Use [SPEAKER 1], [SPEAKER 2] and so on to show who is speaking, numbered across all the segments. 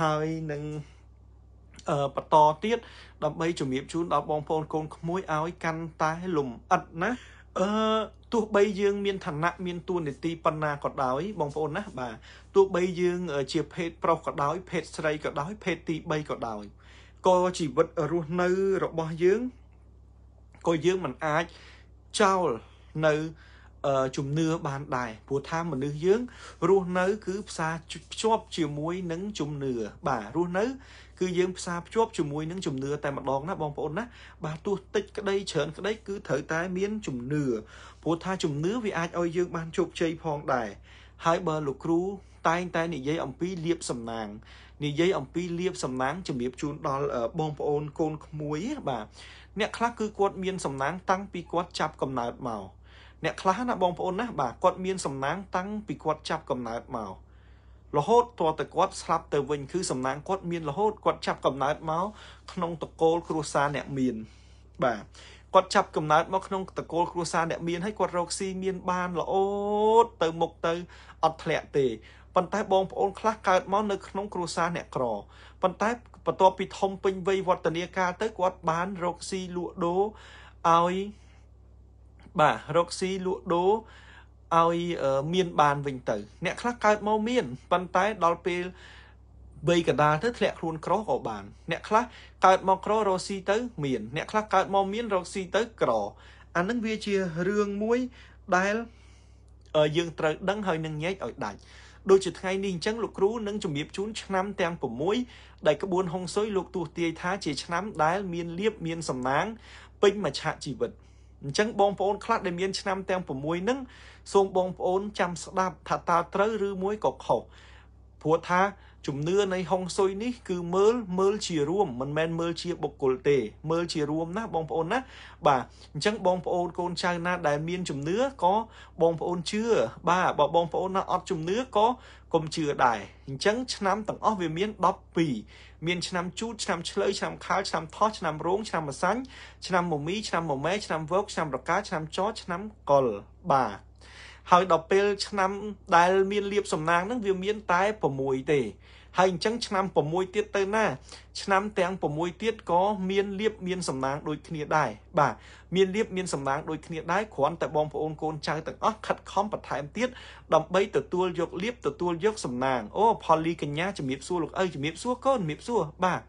[SPEAKER 1] ហើយនឹងបន្តទៀតដើម្បីជំរាបជូនដល់បងប្អូនកូនក្មួយឲ្យកាន់តែលំអិតណាអឺទោះបីយើងមានឋានៈមានទួនាទីប៉ុណ្ណាក៏ដោយបងប្អូនណាបាទទោះបីយើង ជា ភេទប្រុសក៏ដោយ ភេទស្រីក៏ដោយភេទទី3ក៏ដោយក៏ជីវិតរស់នៅរបស់យើងក៏យើងមិនអាចចោលនៅអឺជំនឿបានដែរព្រោះថាមនុស្សយើងរស់នៅ គឺផ្សារភ្ជាប់ជាមួយនឹងជំនឿបាទរស់នៅ គឺយើងផ្សារភ្ជាប់ជាមួយនឹងជំនឿតែម្ដងណាបងប្អូនណាបាទទោះតិចក្តីច្រើនក្តីគឺត្រូវតែ មានជំនឿព្រោះថាជំនឿវាអាចឲ្យយើងបានជោគជ័យផងដែរហើយបើលោកគ្រូតែងតែនិយាយអំពីលៀបសំណាងនិយាយអំពីលៀបសំណាងជំរាបជូនដល់បងប្អូនកូនក្មួយបាទអ្នកខ្លះគឺគាត់មានសំណាង តាំងពីគាត់ចាប់កំណើតមកអ្នកខ្លះណាបងប្អូនណាបាទគាត់មានសំណាងតាំងពីគាត់ចាប់កំណើតមករហូតតទៅគាត់ស្លាប់ទៅវិញគឺសំណាងគាត់មានរហូតគាត់ចាប់កំណើតមកក្នុងតកូលគ្រួសារអ្នកមាន បាទគាត់ចាប់កំណើតមកក្នុងតកូលគ្រួសារអ្នកមានហើយគាត់រកស៊ីមានបានល្អទៅមុខទៅអត់ធ្លាក់ទេប៉ុន្តែបងប្អូនខ្លះកើតមកនៅក្នុងគ្រួសារអ្នកក្រប៉ុន្តែបន្ទាប់ពីធំពេញវ័យវឌ្ឍនាការទៅគាត់បានរកស៊ីលក់ដូរឲ្យបាទរកស៊ីលក់ដូរឲ្យមានបានវិញទៅ អ្នកខ្លះកើតមកមានប៉ុន្តែដល់ពេលបីកដាលទៅធ្លាក់ខ្លួនក្រក៏បាន អ្នកខ្លះកើតមកក្ររកស៊ីទៅមានអ្នកខ្លះកើតមកមានរកស៊ីទៅក្រ អានឹងវាជារឿងមួយដែលយើងត្រូវដឹងហើយនឹងញែកឲ្យដាច់ដូចជាថ្ងៃនេះអញ្ចឹងលោកគ្រូនឹងជម្រាបជូនឆ្នាំទាំង6ដែលក្បួនហុងស៊ុយលោកទស្សទាយថាជាឆ្នាំដែលមានលៀបមានសំណាងពេញមច្ឆជីវិតអញ្ចឹងបងប្អូនខ្លះដែលមានឆ្នាំទាំង6ហ្នឹងសូមបងប្អូនចាំស្ដាប់ថាតើត្រូវឬមួយក៏ខុសព្រោះថាជំនឿនៃហុងស៊ុយនេះ គឺមើលមើលជារួម មិនមែនមើលជាបុគ្គលទេ មើលជារួមណា បងប្អូនណាបាទអញ្ចឹងបងប្អូនកូនចៅណាដែលមានជំនឿក៏បងប្អូនជឿបាទបើបងប្អូនណាអត់ជំនឿក៏កុំជឿដែរអញ្ចឹង ឆ្នាំទាំងអស់វាមាន12មានឆ្នាំជូតឆ្នាំឆ្លូវឆ្នាំខាលឆ្នាំថោះឆ្នាំរោងឆ្នាំម្សាញ់ឆ្នាំមមីឆ្នាំមមែឆ្នាំវោកឆ្នាំរកាឆ្នាំចឆ្នាំកុលបាទហើយដល់ពេល ឆ្នាំដែលមានលៀបសំណាងហ្នឹងវាមានតែ6ទេហើយអញ្ចឹងឆ្នាំ6ទៀតទៅណា ឆ្នាំទាំង6ទៀតក៏មានលៀបមានសំណាងដូចគ្នាដែរបាទមានលៀបមានសំណាងដូចគ្នាដែរគ្រាន់តែបងប្អូនកូនចៅទាំងអស់ខិតខំបន្ថែមទៀតដើម្បីទទួលយកលៀបទទួលយកសំណាងអូផលលីកញ្ញាជំរាបសួរលោកអើជំរាបសួរកូនជំរាបសួរបាទ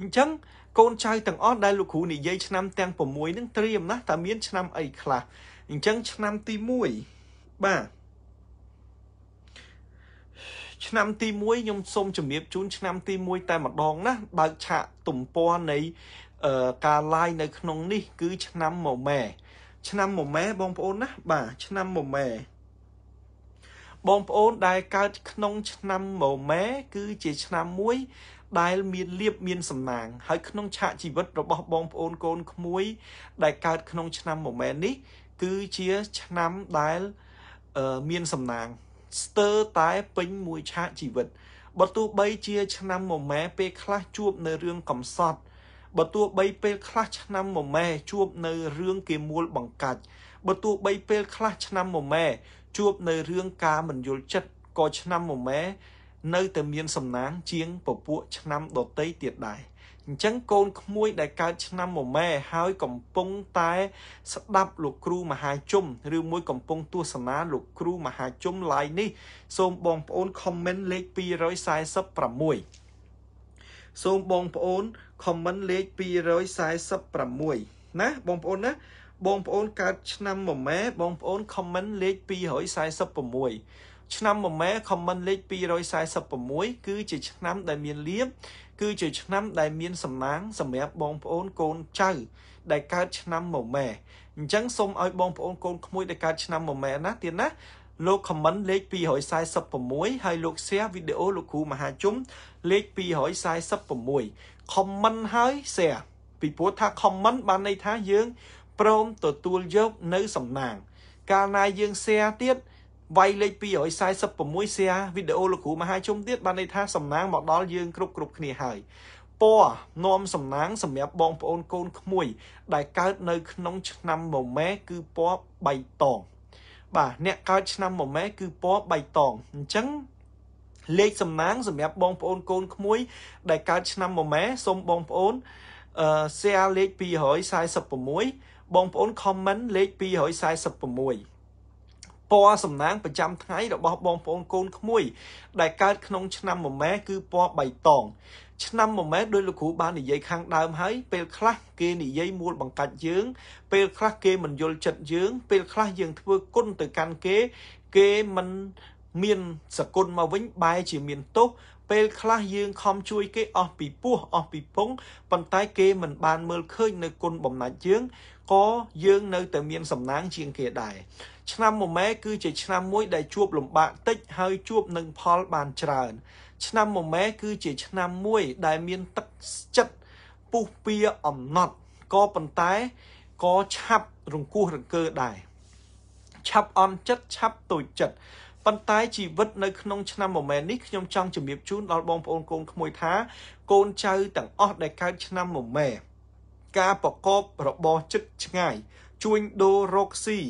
[SPEAKER 1] អញ្ចឹងកូនចៅទាំងអស់ដែលលោកគ្រូនិយាយឆ្នាំទាំង6នឹងត្រៀមណាតើមានឆ្នាំអីខ្លះអញ្ចឹងឆ្នាំទី1បាទឆ្នាំទី1ខ្ញុំសូមជម្រាបជូនឆ្នាំទី1តែម្ដងណាបើកឆាកទំព័រនៃការ live នៅក្នុង នេះ គឺ ឆ្នាំម៉ម៉ែឆ្នាំម៉ម៉ែបងប្អូនណាបាទឆ្នាំម៉ម៉ែបងប្អូនដែលកើតក្នុងឆ្នាំម៉ម៉ែគឺ ជា ឆ្នាំមួយ ដែលមានលៀបមានសំណាងហើយក្នុង ឆាកជីវិតរបស់ បងប្អូនកូនក្មួយដែលកើតក្នុងឆ្នាំម៉ម៉ែនេះគឺជាឆ្នាំដែលមានសំណាង ស្ទើរតែពេញមួយឆាកជីវិតបើទោះបី ជាឆ្នាំមម៉ែពេលខ្លះជួបនៅរឿងកំសត់បើទោះបីពេលខ្លះឆ្នាំមម៉ែជួបនៅរឿងគេមួលបង្កាច់បើទោះបីពេលខ្លះឆ្នាំមម៉ែជួបនៅរឿងការមិនយល់ចិត្តក៏ឆ្នាំមម៉ែនៅតែមានសំណាងជាងពពួកឆ្នាំដតីទៀតដែរអញ្ចឹងកូនក្មួយដែលកើតឆ្នាំមមែហើយកំពុងតែ ស្ដាប់លោកគ្រូមហាជុំឬមួយកំពុងទស្សនាលោកគ្រូមហាជុំ live នេះសូមបងប្អូន comment លេខ246សូមបងប្អូន comment លេខ246ណា បងប្អូនណាបងប្អូនកើតឆ្នាំមមែបងប្អូន comment លេខ246ឆ្នាំមមែ comment លេខ246គឺជា ឆ្នាំដែលមានលៀបគឺជាឆ្នាំដែលមានសំណាង សម្រាប់បងប្អូនកូនចៅ ដែលកើតឆ្នាំមមែអញ្ចឹងសូមឲ្យបងប្អូនកូនក្មួយដែលកើតឆ្នាំមមែណាទៀតណាលោក comment លេខ246ហើយលោក share វីដេអូលោកគ្រូមហាជុំលេខ246 comment ហើយ share ពីព្រោះថា comment បានន័យថាយើងព្រមទទួលយកនៅសំណាង កាលណាយើង share ទៀតវាយលេខ246 share វីដេអូលោកគ្រូមហាជុំទៀតបានន័យថាសំណាងមកដល់យើង គ្រប់គ្រប់គ្នាហើយពណ៌នាំសំណាង សម្រាប់បងប្អូនកូនក្មួយ ដែលកើតនៅក្នុង ឆ្នាំមមែគឺពណ៌បៃតងបាទអ្នកកើតឆ្នាំមមែគឺពណ៌បៃតងអញ្ចឹងលេខសំណាង សម្រាប់បងប្អូនកូនក្មួយ ដែលកើតឆ្នាំមមែសូមបងប្អូនអឺ share លេខ246បងប្អូន comment លេខ246ពណ៌សំណាងប្រចាំថ្ងៃរបស់បងប្អូនកូនក្មួយ ដែលកើតក្នុងឆ្នាំមមែគឺពណ៌បៃតងឆ្នាំមមែដោយលោកគ្រូបាននិយាយខាងដើមហើយពេលខ្លះគេនិយាយមូលបង្កាច់យើង ពេលខ្លះគេមិនយល់ចិត្តយើង ពេលខ្លះយើងធ្វើគុណទៅកាន់គេ គេមិនមានសគុណមកវិញបែរជាមានទោសពេលខ្លះយើងខំជួយ គេអស់ពីពោះអស់ពីពងប៉ុន្តែគេមិនបានមើលឃើញនៅគុណបំណាច់យើងក៏យើងនៅតែមាន សំណាងជាងគេដែរឆ្នាំមួយម៉ែគឺជាឆ្នាំមួយ ដែលជួប លំបាកតិចហើយជួបនឹងផលបានច្រើនឆ្នាំមួយម៉ែគឺជាឆ្នាំមួយដែលមានទឹកចិត្តពុះពៀអំណត់ក៏ប៉ុន្តែក៏ឆាប់រង្គោះរង្គើដែរឆាប់អន់ចិត្តឆាប់តូចចិត្តប៉ុន្តែជីវិតនៅក្នុងឆ្នាំមួយម៉ែនេះខ្ញុំចង់ជម្រាបជូនដល់បងប្អូនកូនក្មួយថា កូនចៅទាំងអស់ដែលកើតឆ្នាំមួយម៉ែការប្រកបរបរចិត្តឆ្ងាយជួញដូររកស៊ី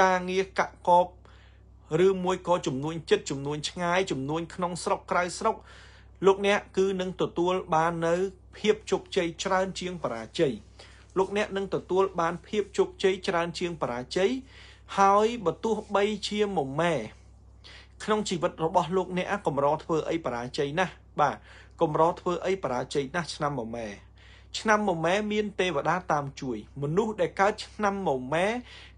[SPEAKER 1] ការងារកាក់កបឬមួយក៏ចំនួន ចិត្តចំនួន ឆ្ងាយចំនួន ក្នុងស្រុកក្រៅស្រុកលោកអ្នកគឺនឹងទទួលបាននៅភាពជោគជ័យច្រើនជាងបរាជ័យលោកអ្នកនឹងទទួលបានភាពជោគជ័យច្រើនជាងបរាជ័យហើយបើទោះបីជាមម៉ែក្នុងជីវិតរបស់លោកអ្នកកម្រធ្វើ អីបរាជ័យណាស់បាទកម្រធ្វើអីបរាជ័យណាស់ឆ្នាំមម៉ែឆ្នាំមម៉ែមានទេវតាតាមជួយ មនុស្សដែលកើតឆ្នាំមម៉ែ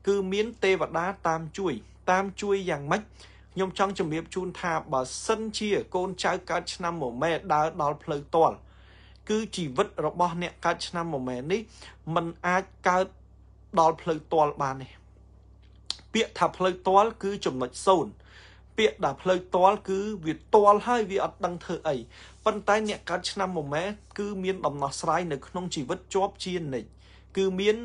[SPEAKER 1] គឺមានទេវតាតាមជួយ តាមជួយយ៉ាងម៉េចខ្ញុំចង់ជម្រាបជូនថាបើសិនជា កូនចៅកើតឆ្នាំមមែដើរដល់ផ្លូវតលគឺជីវិតរបស់អ្នកកើតឆ្នាំមមែនេះมันអាចកើតដល់ផ្លូវតលបានទេពាក្យថាផ្លូវតលគឺចំណុចសូន្យពាក្យដែលផ្លូវតលគឺវាតលហើយវាអត់ដឹងធ្វើអីប៉ុន្តែអ្នកកើតឆ្នាំមមែគឺមានដំណោះស្រាយនៅក្នុងជីវិតជាប់ជានិច្ចគឺមាន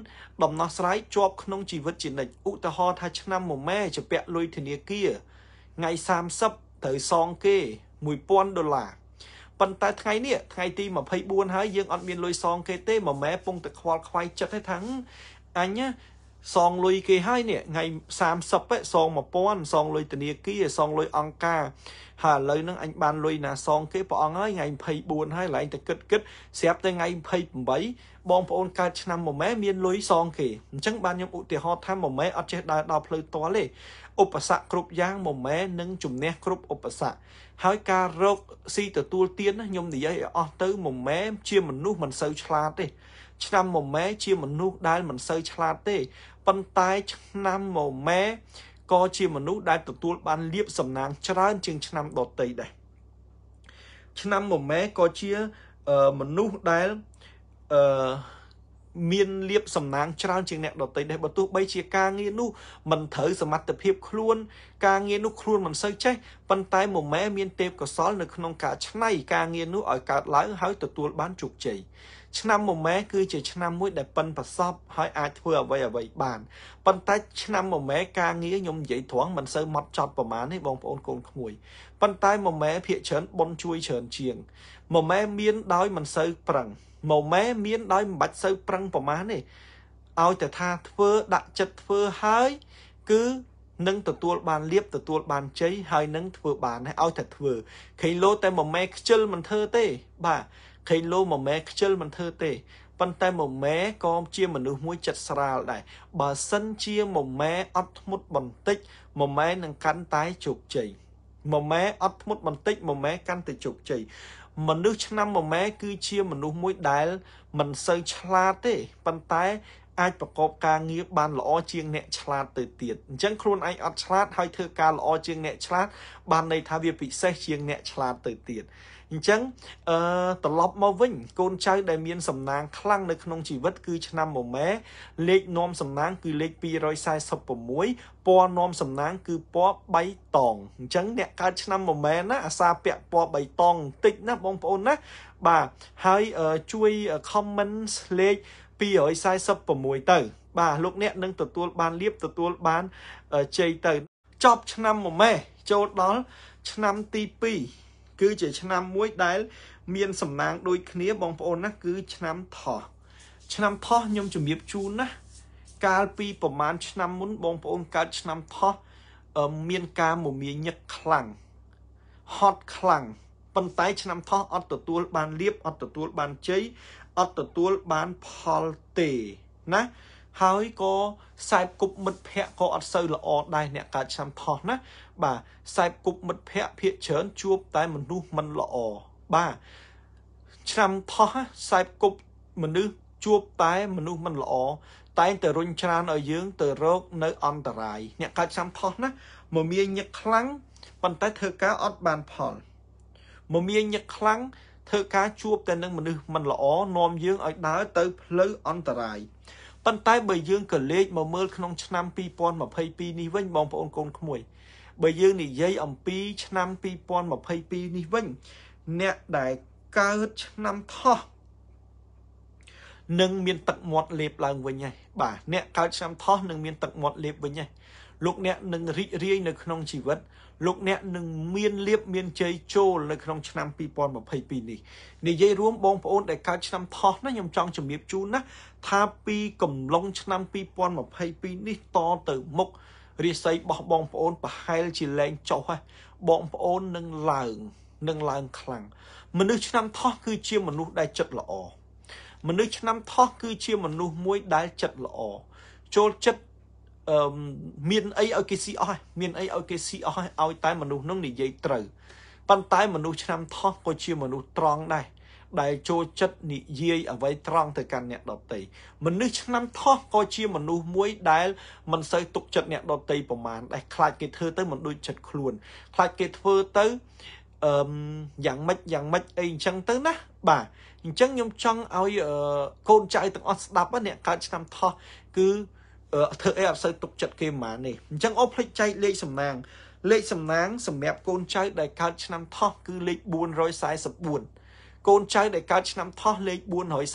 [SPEAKER 1] ដំណោះស្រាយជាប់ក្នុងជីវិតជានិច្ចឧទាហរណ៍ថា ឆ្នាំមួយម៉ែជាពាក់លុយធនាគារថ្ងៃ30ត្រូវសងគេ1000ដុល្លារប៉ុន្តែថ្ងៃនេះថ្ងៃទី24ហើយយើងអត់មានលុយសងគេទេមួយម៉ែពងតែខ្វល់ខ្វាយចិត្តទេថាអញសងលុយគេហើយនេះថ្ងៃ30សង1000សងលុយធនាគារសងលុយអង្គការ ហើយឥឡូវហ្នឹងអញបានលុយណាសងគេព្រះអង្គហើយថ្ងៃ24ហើយឡើងតែគិតគិតស្រាប់តែថ្ងៃ28បងប្អូនកើតឆ្នាំមួយម៉ែមានលុយសងគេអញ្ចឹងបានខ្ញុំឧទាហរណ៍ថាមួយម៉ែអត់ចេះដើរដល់ផ្លូវតលទេឧបសគ្គគ្រប់យ៉ាងមួយម៉ែនឹងជំនះគ្រប់ឧបសគ្គហើយការរកស៊ីទទួលទានខ្ញុំនិយាយឲ្យអស់ទៅមួយម៉ែជាមនុស្សមិនសូវឆ្លាតទេ ឆ្នាំមួយម៉ែជាមនុស្សដែល មិនសូវឆ្លាតទេប៉ុន្តែឆ្នាំមួយម៉ែក៏ជាមនុស្សដែលទទួល បានលៀបសំណាង ច្រើន ជាងឆ្នាំដតីដែរឆ្នាំមួយម៉ែក៏ជាមនុស្សដែលអឺមានលៀបសំណាងច្រើនជាងអ្នកដតីដែរបើទោះបីជាការងារនោះមិនត្រូវសមត្ថភាពខ្លួនការងារនោះខ្លួនមិនសូវចេះប៉ុន្តែមមែមានទេពកោសលនៅក្នុងការឆ្នៃការងារនោះឲ្យកើតឡើងហើយទទួលបានជោគជ័យឆ្នាំមមែគឺជាឆ្នាំមួយដែលប៉ិនប្រសពហើយអាចធ្វើអ្វីអ្វីបានប៉ុន្តែឆ្នាំមមែការងារខ្ញុំនិយាយត្រង់មិនសូវម៉ត់ចត់ប្រមាណទេបងប្អូនកូនក្មួយប៉ុន្តែមមែភាកច្រើនបនជួយច្រើនជាងមមែមាន ដោយមិនសូវប្រឹងមកម៉ែមានដោយមិនបាច់សូវប្រឹងប្រមាណទេឲ្យតែថាធ្វើដាក់ចិត្តធ្វើហើយគឺ នឹងទទួលបានលៀបទទួលបានជ័យហើយនឹងធ្វើបានឲ្យតែធ្វើខេឡូតែមួយម៉ែខ្ជិលមិនធ្វើទេ បាទខេឡូមួយម៉ែខ្ជិលមិនធ្វើទេប៉ុន្តែមួយម៉ែក៏ជាមនុស្សមួយចិត្តស្រាលដែរបើសិនជាមួយម៉ែអត់ធ្មត់បន្តិចមួយម៉ែនឹងកាន់តែជោគជ័យមួយម៉ែអត់ធ្មត់បន្តិចមួយម៉ែកាន់តែជោគជ័យមនុស្សឆ្នាំមួយម៉ែគឺជាមនុស្សមួយដែល មិនសូវឆ្លាតទេប៉ុន្តែអាចប្រកបការងារ បានល្អជាងអ្នកឆ្លាតទៅទៀតអញ្ចឹងខ្លួនឯងអត់ឆ្លាតហើយធ្វើការល្អជាងអ្នកឆ្លាត បានន័យថាវាពិសេសជាងអ្នកឆ្លាតទៅទៀតអញ្ចឹងអឺត្រឡប់មកវិញកូនចៅដែលមានសំណាងខ្លាំងនៅក្នុងជីវិតគឺឆ្នាំមមែលេខនាំ សំណាង គឺលេខ246ពណ៌នាំសំណាងគឺពណ៌បៃតងអញ្ចឹងអ្នកកើតឆ្នាំមមែណាអាសាពាក់ពណ៌បៃតងបន្តិចណាបងប្អូនណាបាទហើយជួយ comments លេខ246ទៅ បាទលោកអ្នកនឹងទទួលបានលៀបទទួលបានជ័យទៅចប់ឆ្នាំមួយម៉េះចូលដល់ឆ្នាំទី2គឺជាឆ្នាំមួយដែលមានសំណាងដូចគ្នាបងប្អូនណាគឺ ឆ្នាំថោះឆ្នាំថោះខ្ញុំជម្រាបជូនណាកាលពីប្រហែលឆ្នាំមុនបងប្អូនកើតឆ្នាំថោះមានការមមាញឹកខ្លាំងហត់ខ្លាំងប៉ុន្តែឆ្នាំថោះអត់ទទួល បានលៀបអត់ទទួលបានជ័យអត់ទទួលបានផលទេណាហើយក៏ខ្សែគប់មិត្តភ័ក្តិក៏អត់សូវល្អដែរអ្នកកើតឆ្នាំថោះណាបាទខ្សែគប់មិត្តភ័ក្តិភាកច្រើនជួបតែមនុស្សមិនល្អបាទឆ្នាំថោះខ្សែគប់មនុស្សជួបតែមនុស្សមិនល្អតែងតែរុញច្រានឲ្យយើងទៅរកនៅ អន្តរាយអ្នកកើតឆ្នាំថោះណាមមាញឹកខ្លាំងប៉ុន្តែធ្វើការអត់បានផលមមាញឹកខ្លាំងធ្វើការជួបតែនឹងមនុស្សមិនល្អនាំយើងឲ្យដើរទៅផ្លូវអន្តរាយប៉ុន្តែបើយើងក៏លេខមកមើលក្នុងឆ្នាំ2022នេះវិញបងប្អូនកូនក្មួយបើយើងនិយាយអំពី ឆ្នាំ2022នេះវិញអ្នកដែលកើតឆ្នាំថោះនឹងមានទឹកមាត់ លេបឡើងវិញហើយបាទអ្នកកើតឆ្នាំថោះនឹងមានទឹកមាត់លេបវិញហើយលោកអ្នកនឹងរីករាយនៅក្នុងជីវិតលោកអ្នកនឹងមានលៀបមានជ័យចូលនៅក្នុង ឆ្នាំ2022នេះនិយាយរួមបងប្អូនដែលកើតឆ្នាំថោះណាខ្ញុំចង់ជម្រាបជូនណាថាពីកំឡុងឆ្នាំ2022នេះតទៅមុខរាសីរបស់បងប្អូនប្រហែលជាលែងចុះហើយបងប្អូននឹងឡើងនឹងឡើងខ្លាំងមនុស្សឆ្នាំថោះគឺជាមនុស្សដែលចិត្តល្អមនុស្សឆ្នាំថោះគឺជាមនុស្សមួយដែលចិត្តល្អចូលចិត្តអឺមានអីឲ្យគេស៊ីអស់មានអីឲ្យគេស៊ីអស់ឲ្យតែមនុស្សនឹងនិយាយត្រូវប៉ុន្តែមនុស្សឆ្នាំថោះក៏ជាមនុស្សត្រង់ដែរដែលចូលចិត្តនិយាយអ្វីត្រង់ទៅកាន់អ្នកដតីមនុស្សឆ្នាំថោះក៏ជាមនុស្សមួយដែលមិនសូវទុកចិត្តអ្នកដតីប្រមាណដែរខ្លាចគេធ្វើទៅមិនដូចចិត្តខ្លួនខ្លាចគេធ្វើទៅអឺយ៉ាងម៉េចយ៉ាងម៉េចអីអញ្ចឹងទៅណាបាទអញ្ចឹងខ្ញុំចង់ឲ្យកូនចៅទាំងអស់ស្ដាប់អ្នកកើតឆ្នាំថោះគឺធ្វើអីអត់សូវទុកចិត្តគេប៉ុន្មាននេះអញ្ចឹងអូភ្លេចចែកលេខសំណាងលេខសំណាង សម្រាប់កូនចៅដែលកើតឆ្នាំថោះគឺលេខ444កូនចៅដែលកើតឆ្នាំថោះលេខ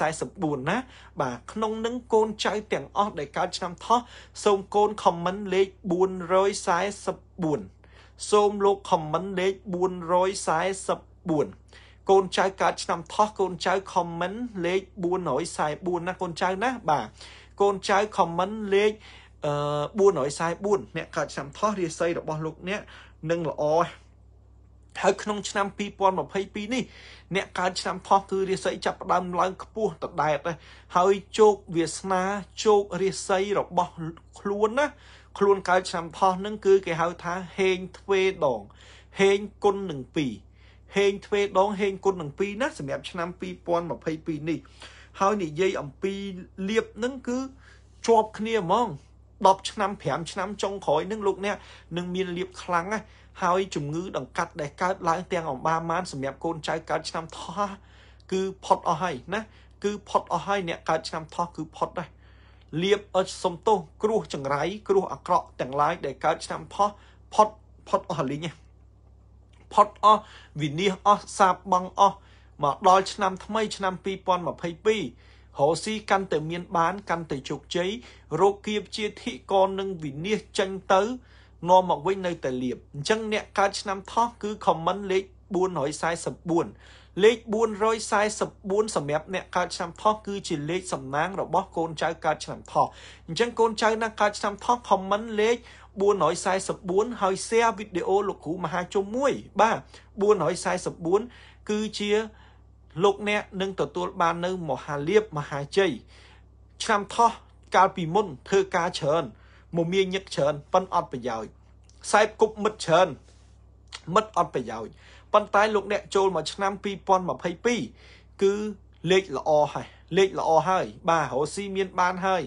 [SPEAKER 1] 444ណាបាទក្នុងនឹងកូនចៅទាំងអស់ដែលកើតឆ្នាំថោះសូមកូន comment លេខ444សូមលោក comment លេខ444កូនចៅកើតឆ្នាំថោះកូនចៅ comment លេខ444ណា កូនចៅណាបាទកូនចៅ comment លេខ444អ្នកកើតឆ្នាំថោះរាសីរបស់លោកអ្នកនឹងល្អហើយក្នុងឆ្នាំ2022នេះអ្នកកើតឆ្នាំថោះគឺរាសីចាប់ផ្ដើមឡើងខ្ពស់តដែតហើយជោគវាសនាជោគរាសីរបស់ខ្លួនណាខ្លួនកើតឆ្នាំថោះនឹងគឺគេហៅថាហេងទ្វេដង ហេងគុណនឹង2ហេងទ្វេដងហេងគុណនឹង2ណាសម្រាប់ឆ្នាំ2022នេះហើយនិយាយអំពីលៀបនឹង គឺជាប់គ្នាហ្មង10ឆ្នាំ5ឆ្នាំចុងក្រោយនឹងលោកអ្នកនឹងមានលៀបខ្លាំងណាស់ហើយជំងឺដង្កាត់ដែលកើតឡើងទាំងអម្បាមានសម្រាប់កូនចៅកើតឆ្នាំថោះគឺផុតអស់ហើយណាគឺផុតអស់ហើយអ្នកកើតឆ្នាំថោះគឺផុតដែរលៀបអត់សំទោសគ្រោះចង្រៃគ្រោះអាក្រក់ទាំងឡាយដែលកើតឆ្នាំថោះផុតផុតអស់លីងផុតអស់វិនិច្ឆ័យអស់សាបបងអស់មកដល់ឆ្នាំថ្មីឆ្នាំ2022រ៉ូស៊ីកាន់តែមានបានកាន់តែជោគជ័យរោគគៀបជាធិកននឹងវិនិច្ឆ័យចេញទៅ នាំមកវិញនៅតែលៀបអញ្ចឹងអ្នកកើតឆ្នាំថោះគឺ comment លេខ444លេខ444សម្រាប់អ្នកកើតឆ្នាំថោះគឺជាលេខសំណាង របស់កូនចៅកើតឆ្នាំថោះអញ្ចឹងកូនចៅណាកើតឆ្នាំថោះ comment លេខ444ហើយ share វីដេអូលោកគ្រូមហាជុំមួយ បាទ444គឺជាលោកអ្នកនឹងទទួលបាននៅមហាលាភមហាជ័យឆ្នាំថោះកាលពីមុនធ្វើការច្រើនមមាញឹកច្រើនប៉ុនអត់ប្រយោជន៍ខ្សែគប់មិត្តច្រើនមិត្តអត់ប្រយោជន៍ប៉ុន្តែលោកអ្នកចូលមកឆ្នាំ2022គឺលេខល្អហើយលេខល្អហើយបាទរស៊ីមាន បានហើយ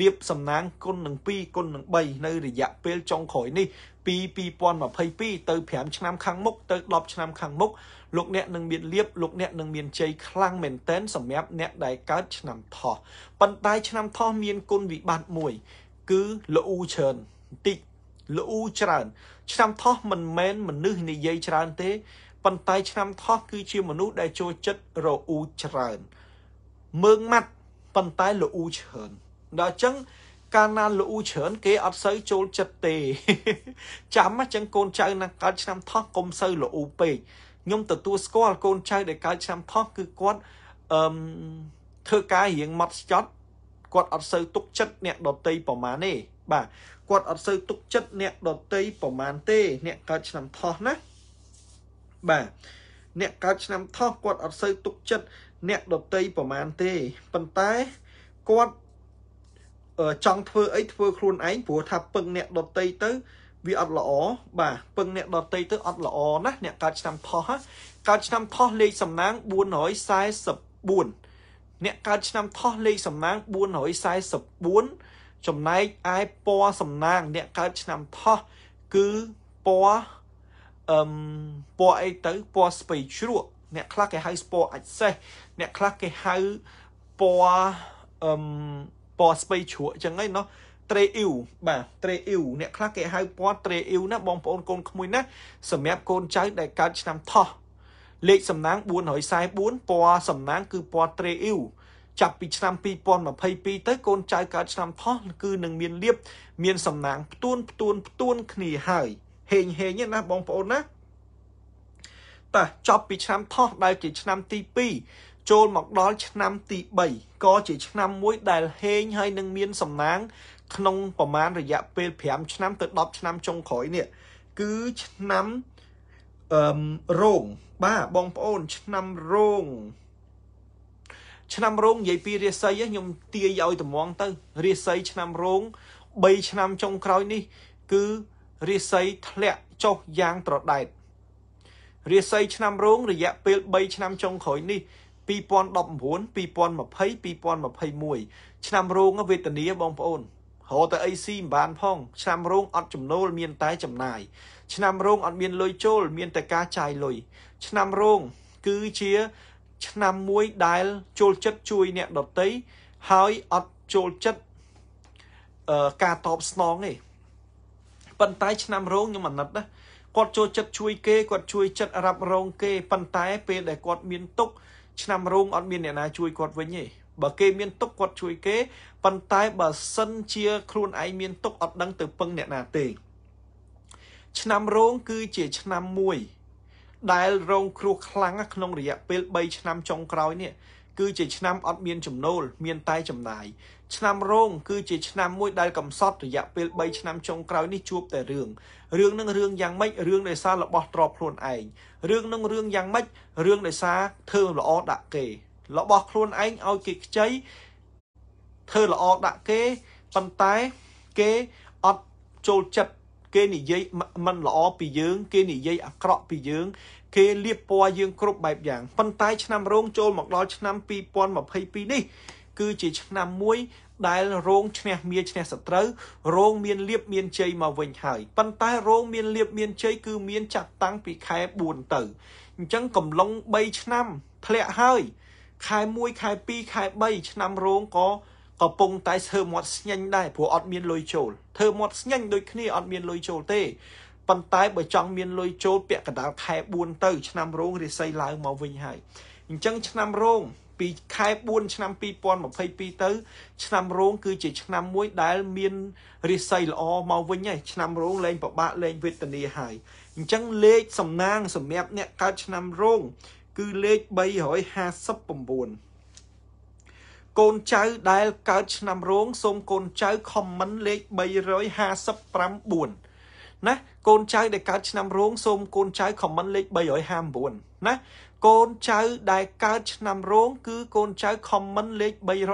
[SPEAKER 1] លៀបសំណាងគុណនឹង2គុណនឹង3នៅរយៈពេលចុងក្រោយនេះពី2022ទៅ5ឆ្នាំខាងមុខទៅ10ឆ្នាំខាងមុខលោកអ្នកនឹងមានលៀបលោកអ្នកនឹងមានជ័យខ្លាំងមែនទែនសម្រាប់អ្នកដែលកើតឆ្នាំថោះប៉ុន្តែឆ្នាំថោះមានគុណវិបត្តិមួយ គឺល្អូច្រើនតិចល្អូច្រើនឆ្នាំថោះមិនមែនមនុស្សនិយាយច្រើនទេប៉ុន្តែឆ្នាំថោះគឺជាមនុស្សដែលចូលចិត្តរអ៊ូច្រើនមើងម៉ាត់ប៉ុន្តែល្អូច្រើនដល់អញ្ចឹងកាលណាល្អូច្រើនគេអត់សូវចូលចិត្តទេចាំអញ្ចឹងកូនចៅណាកើតឆ្នាំថោះកុំសូវល្អូពេកខ្ញុំទទួលស្គាល់កូនចៅដែលកើតឆ្នាំថោះគឺគាត់អឺធ្វើការរៀងម៉ត់ស្ចត់គាត់អត់សូវទុកចិត្តអ្នកដតីប្រមាណទេបាទគាត់អត់សូវទុកចិត្តអ្នកដតីប្រមាណទេអ្នកកើតឆ្នាំថោះណាបាទអ្នកកើតឆ្នាំថោះគាត់អត់សូវទុកចិត្តអ្នកដតីប្រមាណទេប៉ុន្តែ គាត់ចង់ធ្វើអីធ្វើខ្លួនឯងព្រោះថាពឹងអ្នកដតីទៅវាអត់ល្អបាទពឹងអ្នកដតីទៅ អត់ល្អណាស់អ្នកកើតឆ្នាំផុសកើតឆ្នាំផុសលេខសំណាង444អ្នកកើតឆ្នាំផុសលេខសំណាង444ចំណែកឯពណ៌សំណាងអ្នកកើតឆ្នាំផុសគឺពណ៌អឹមពណ៌អីទៅពណ៌ស្ពៃជ្រក់អ្នក ខ្លះគេហៅពណ៌អាចសេះអ្នកខ្លះគេហៅពណ៌អឹមពណ៌ស្ពៃជ្រក់អញ្ចឹងហ្នឹងណោះត្រេអ៊ីវបាទត្រេអ៊ីវអ្នកខ្លះគេហៅពណ៌ត្រេអ៊ីវណាបងប្អូនកូនក្មួយណាសម្រាប់កូនចៅដែលកើតឆ្នាំថោះលេខសំណាង444ពណ៌សំណាងគឺពណ៌ត្រេអ៊ីវចាប់ពីឆ្នាំ2022ទៅកូនចៅកើតឆ្នាំថោះគឺនឹងមានលៀបមានសំណាងផ្ទួនផ្ទួនផ្ទួនគ្នាហើយ ហេងហេងណាបងប្អូនណាតើចប់ពីឆ្នាំថោះដែលជាឆ្នាំទី2ចូលមកដល់ឆ្នាំទី3ក៏ជាឆ្នាំមួយដែល ហេងហើយនឹងមានសំណាងក្នុងប្រមាណរយៈពេល5ឆ្នាំទៅ10ឆ្នាំចុងក្រោយនេះគឺឆ្នាំអឺរោងបាទបងប្អូន ឆ្នាំរោងឆ្នាំរោងនិយាយពីរាសីខ្ញុំទាយឲ្យតម្ងទៅរាសីឆ្នាំរោង3ឆ្នាំចុងក្រោយនេះ គឺរាសីធ្លាក់ចុះយ៉ាងត្រដែតរាសីឆ្នាំរោងរយៈពេល3ឆ្នាំចុងក្រោយនេះ2019 2020 2021ឆ្នាំរោងវេទនីបងប្អូនរកតែអីស៊ីមិនបានផងឆ្នាំរោងអត់ចំណូល មានតែចំណាយឆ្នាំរោងអត់មានលុយចូលមាន តែការចាយលុយឆ្នាំរោងគឺជា ឆ្នាំមួយដែលចូលចិត្តជួយអ្នកដតីហើយអត់ចូលចិត្តអឺការតបស្នងទេប៉ុន្តែឆ្នាំរោងខ្ញុំអាណិតណាគាត់ចូលចិត្តជួយគេគាត់ជួយចិត្តរ៉ាប់រងគេប៉ុន្តែពេលដែលគាត់មាន ទុកឆ្នាំរោងអត់មានអ្នកណាជួយគាត់វិញទេបើគេមានទុកគាត់ជួយគេប៉ុន្តែបើសិនជា ខ្លួនឯងមានទុកអត់ដឹងទៅពឹងអ្នកណាទេឆ្នាំរោងគឺជាឆ្នាំមួយ ដែលរងគ្រោះខ្លាំងក្នុងរយៈពេល3ឆ្នាំចុងក្រោយនេះគឺជាឆ្នាំអត់មាន ចំណូលមានតែចំណាយ ឆ្នាំរោងគឺជាឆ្នាំមួយដែលកំសត់រយៈពេល3ឆ្នាំចុងក្រោយនេះជួបតែរឿងរឿងនឹងរឿងយ៉ាងម៉េចរឿងដោយសាររបស់ទ្របខ្លួនឯងរឿងនឹងរឿងយ៉ាងម៉េចរឿងដោយសារធ្វើល្អដាក់គេរបស់ខ្លួនឯងឲ្យគេខ្ចីធ្វើល្អដាក់គេប៉ុន្តែគេអត់ចូលចិត្តគេនិយាយមិនល្អពីយើង គេនិយាយអាក្រក់ពីយើង គេលៀបពណ៌យើងគ្រប់បែបយ៉ាងប៉ុន្តែឆ្នាំរោងចូលមកដល់ឆ្នាំ2022នេះ គឺជា ឆ្នាំមួយ ដែលរោងឈ្នះមៀឈ្នះសត្រូវរោងមានលៀបមានជ័យមកវិញហើយប៉ុន្តែរោងមានលៀបមានជ័យគឺមានចាប់តាំងពីខែ4ទៅអញ្ចឹងកំឡុង3ឆ្នាំធ្លាក់ហើយខែ1ខែ2ខែ3ឆ្នាំរោងក៏កំពុង តែធ្វើមាត់ស្ញាញ់ដែរព្រោះអត់មានលុយចូលធ្វើមាត់ស្ញាញ់ដូចគ្នាអត់មានលុយចូលទេប៉ុន្តែបើចង់មានលុយចូល ពាក់កណ្ដាលខែ4ទៅ ឆ្នាំរោងរិស័យឡើងមកវិញហើយអញ្ចឹងឆ្នាំរោងពីខែ4ឆ្នាំ2022ទៅឆ្នាំរោងគឺជា ឆ្នាំមួយដែលមានរិស័យល្អមកវិញហើយឆ្នាំរោងលែងពិបាកលែងវេទនាហើយអញ្ចឹងលេខសំណាងសម្រាប់អ្នកកើតឆ្នាំរោងគឺលេខ359កូនចៅដែល កើតឆ្នាំរោងសូមកូនចៅ comment លេខ359ណា កូនចៅដែលកើតឆ្នាំរោងសូមកូនចៅ comment លេខ359ណាកូនចៅដែលកើតឆ្នាំរោងគឺកូនចៅ comment លេខ359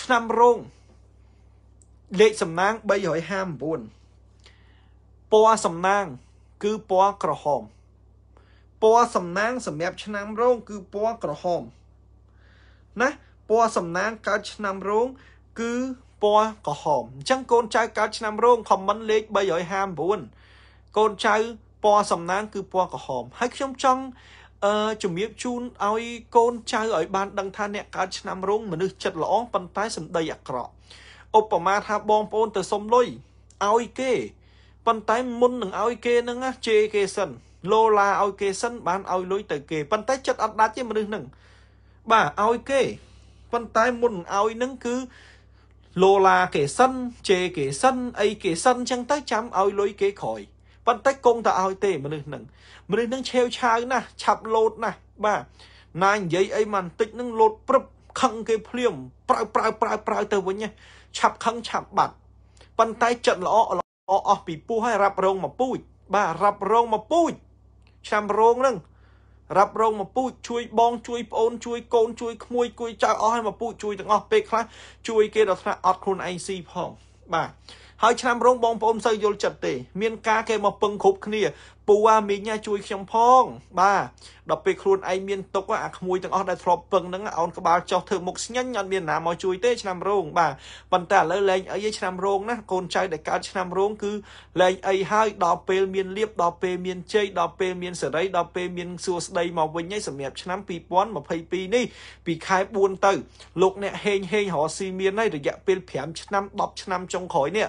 [SPEAKER 1] ឆ្នាំរោងលេខសំណាង359ពណ៌សំណាង គឺពណ៌ក្រហមពណ៌សំណាងសម្រាប់ឆ្នាំរោងគឺពណ៌ក្រហម ណាពណ៌សំណាងកើតឆ្នាំរោងគឺពណ៌ក្រហមអញ្ចឹងកូនចៅកើតឆ្នាំរោង comment លេខ359កូនចៅពណ៌សំណាង គឺពណ៌ក្រហម ហើយខ្ញុំចង់អឺជំរាបជូនឲ្យកូនចៅឲ្យបានដឹងថាអ្នកកើតឆ្នាំរោងមនុស្សចិត្តល្អប៉ុន្តែសម្ដីអាក្រក់ឧបមាថាបងប្អូនទៅសុំលុយឲ្យគេប៉ុន្តែមុននឹងឲ្យគេនឹងជេរគេសិនលូឡាឲ្យគេសិនបានឲ្យលុយទៅគេប៉ុន្តែចិត្តអត់ដាច់ទេមនុស្សហ្នឹងបាទឲ្យគេប៉ុន្តែមុនឲ្យហ្នឹងគឺលូឡាគេសិនជេគេសិនអីគេសិនអញ្ចឹងទៅចាំឲ្យលុយគេក្រោយប៉ុន្តែគង់តែឲ្យទេមនុស្សហ្នឹងមនុស្សហ្នឹងឆាវឆាវណាស់ឆាប់លោតណាស់បាទណានិយាយអីមិនតិចហ្នឹងលោតព្រឹបខឹងគេភ្លាមប្រើប្រើប្រើប្រើទៅវិញឆាប់ខឹងឆាប់បាត់ប៉ុន្តែចិត្តល្អល្អអស់ពីពោះហើយរ៉ាប់រងមកពូជបាទរ៉ាប់រងមកពូជឆ្នាំរោងនឹងរាប់រងមកពូជជួយ បង ជួយប្អូនជួយ កូនជួយក្មួយជួយចៅអស់ហើយមកពូជជួយទាំងអស់ពេលខ្លះជួយគេដល់ថ្នាក់អត់ខ្លួនឯងស៊ីផង បាទហើយឆ្នាំរោងបងប្អូនមិនសូវយល់ចិត្តទេមានការគេមកពឹងគ្រប់គ្នាពូអាមីងជួយខ្ញុំផង បាទដល់ពេលខ្លួនឯងមានទុកអាក្មួយទាំងអស់ដែលធ្លាប់ពឹងហ្នឹងអោនក្បាលចុះធ្វើមុខស្ញាញ់អត់មានណាមកជួយទេឆ្នាំរោងបាទប៉ុន្តែឥឡូវលែងអីឯឆ្នាំរោងណាកូនចៅដែលកើតឆ្នាំរោងគឺលែងអីហើយដល់ពេលមានលៀបដល់ពេលមានជ័យដល់ពេលមានសេរីដល់ពេលមានសួស្ដីមកវិញឯងសម្រាប់ឆ្នាំ2022នេះពីខែ4ទៅលោកអ្នកហេងហេងរស់ស៊ីមានហើយរយៈពេល5ឆ្នាំ10ឆ្នាំចុងក្រោយនេះ